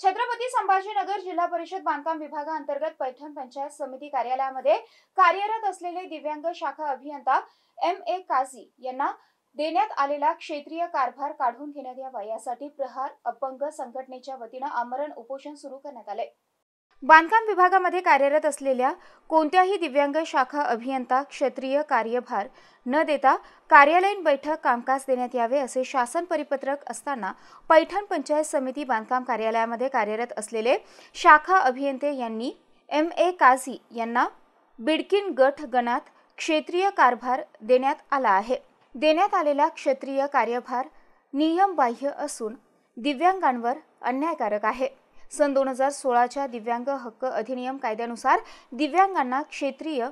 छत्रपती संभाजीनगर जिल्हा परिषद बांधकाम विभागाअंतर्गत पैठण पंचायत समिती कार्यालयामध्ये कार्यरत असलेले दिव्यांग शाखा अभियंता एम ए काझी यांना देण्यात आलेला क्षेत्रीय कारभार काढून घेण्यात यावा यासाठी प्रहार अपंग संघटनेच्या वतीनं आमरण उपोषण सुरू करण्यात आले बांधकाम विभागामध्ये कार्यरत असलेल्या कोणत्याही दिव्यांग शाखा अभियंता क्षेत्रीय कार्यभार न देता कार्यालयीन बैठक कामकाज देण्यात यावे असे शासन परिपत्रक असताना पैठण पंचायत समिती बांधकाम कार्यालयामध्ये कार्यरत असलेले शाखा अभियंते यांनी एम ए काझी यांना बिडकिन गट गणात क्षेत्रीय कारभार देण्यात आला आहे देण्यात आलेला क्षेत्रीय कार्यभार नियमबाह्य असून दिव्यांगांवर अन्यायकारक आहे सन दोन हजार सोळाच्या दिव्यांग हक्क अधिनियम कायद्यानुसार दिव्यांगांना क्षेत्रीय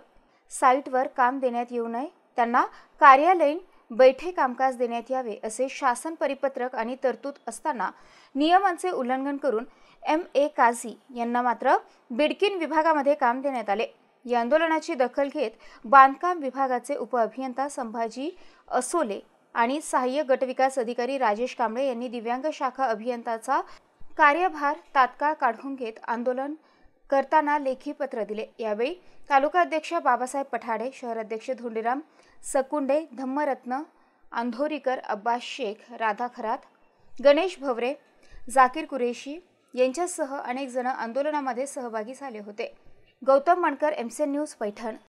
साईटवर काम देण्यात येऊ नये त्यांना कार्यालयीन बैठे कामकाज देण्यात यावे असे शासन परिपत्रक आणि तरतूद असताना नियमांचे उल्लंघन करून एम ए काझी यांना मात्र बिडकिन विभागामध्ये काम देण्यात आले या आंदोलनाची दखल घेत बांधकाम विभागाचे उपअभियंता संभाजी असोले आणि सहाय्य गटविकास अधिकारी राजेश कांबळे यांनी दिव्यांग शाखा अभियंताचा कार्यभार तात्काळ काढून घेत आंदोलन करताना लेखी पत्र दिले यावेळी तालुका अध्यक्ष बाबासाहेब पठाडे शहराध्यक्ष धोंडीराम सकुंडे धम्मरत्न आंधोरीकर अब्बास शेख राधा खरात गणेश भवरे जाकीर कुरेशी यांच्यासह अनेक जण आंदोलनामध्ये सहभागी झाले होते गौतम मणकर एमसीएन न्यूज पैठण